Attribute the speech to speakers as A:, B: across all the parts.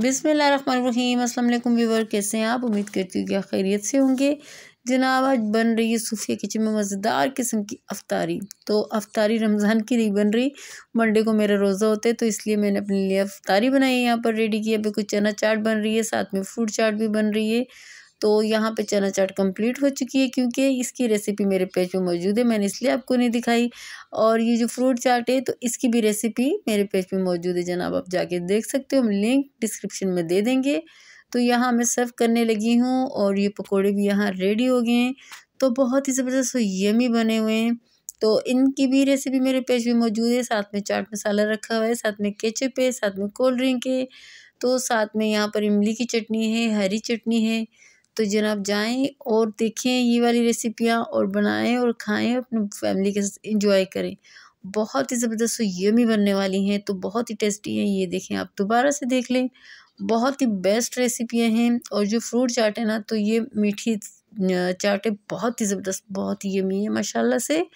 A: बिसमीम अल्लाम व्यूवर कैसे हैं आप उम्मीद करती हूँ कि खैरियत से होंगे जनाब आज बन रही है सूफिया किचन में मज़ेदार किस्म की अफ्तारी तो अफ्तारी रमज़ान की नहीं बन रही मंडे को मेरा रोज़ा होता है तो इसलिए मैंने अपने लिए अफ्तारी बनाई है यहाँ पर रेडी किया अभी कुछ चना चाट बन रही है साथ में फ्रूट चाट भी बन रही है तो यहाँ पे चना चाट कंप्लीट हो चुकी है क्योंकि इसकी रेसिपी मेरे पेज पे मौजूद है मैंने इसलिए आपको नहीं दिखाई और ये जो फ्रूट चाट है तो इसकी भी रेसिपी मेरे पेज पे मौजूद है जनाब आप जाके देख सकते हो हम लिंक डिस्क्रिप्शन में दे देंगे तो यहाँ मैं सर्व करने लगी हूँ और ये पकौड़े भी यहाँ रेडी हो गए हैं तो बहुत ही ज़बरदस्त यमी बने हुए हैं तो इनकी भी रेसिपी मेरे पेज पे मौजूद है साथ में चाट मसाला रखा हुआ है साथ में केचप है साथ में कोल्ड ड्रिंक है तो साथ में यहाँ पर इमली की चटनी है हरी चटनी है तो जनाब जाएँ और देखें ये वाली रेसिपियाँ और बनाएँ और खाएँ अपनी फैमिली के साथ इंजॉय करें बहुत ही ज़बरदस्त और बनने वाली हैं तो बहुत ही टेस्टी हैं ये देखें आप दोबारा से देख लें बहुत ही बेस्ट रेसिपियाँ हैं और जो फ्रूट चाट है ना तो ये मीठी चाटें बहुत ही ज़बरदस्त बहुत ही यमी है माशाला से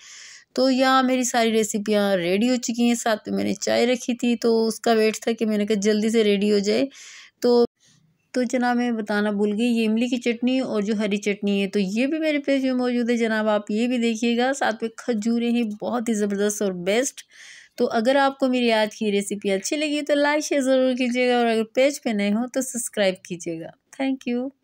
A: तो यहाँ मेरी सारी रेसिपियाँ रेडी हो चुकी हैं साथ में मैंने चाय रखी थी तो उसका वेट था कि मैंने कहा जल्दी से रेडी हो जाए तो जनाब मैं बताना भूल गई ये इमली की चटनी और जो हरी चटनी है तो ये भी मेरे पेज में मौजूद है जनाब आप ये भी देखिएगा साथ में खजूरें हैं बहुत ही ज़बरदस्त और बेस्ट तो अगर आपको मेरी आज की रेसिपी अच्छी लगी तो लाइक शेयर ज़रूर कीजिएगा और अगर पेज पर नए हो तो सब्सक्राइब कीजिएगा थैंक यू